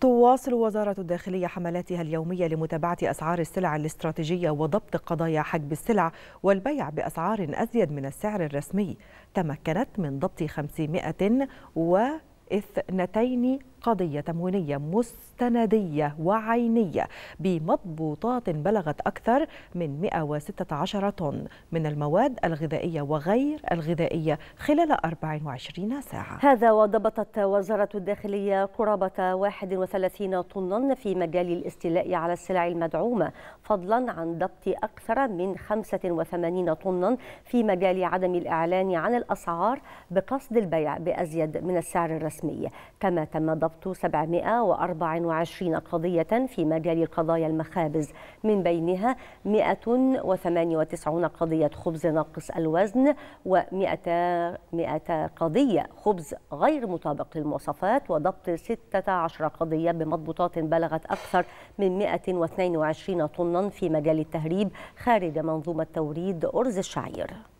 تواصل وزارة الداخلية حملاتها اليومية لمتابعة أسعار السلع الاستراتيجية وضبط قضايا حجب السلع والبيع بأسعار أزيد من السعر الرسمي تمكنت من ضبط 500 واثنتين قضية تموينية مستندية وعينية بمضبوطات بلغت أكثر من 116 طن من المواد الغذائية وغير الغذائية خلال 24 ساعة هذا وضبطت وزارة الداخلية قرابة 31 طنا في مجال الاستيلاء على السلع المدعومة فضلا عن ضبط أكثر من 85 طنا في مجال عدم الإعلان عن الأسعار بقصد البيع بأزيد من السعر الرسمي كما تم ضبط ورفض 724 قضية في مجال قضايا المخابز من بينها 198 قضية خبز ناقص الوزن و200 100 قضية خبز غير مطابق للمواصفات وضبط 16 قضية بمضبوطات بلغت أكثر من 122 طنا في مجال التهريب خارج منظومة توريد أرز الشعير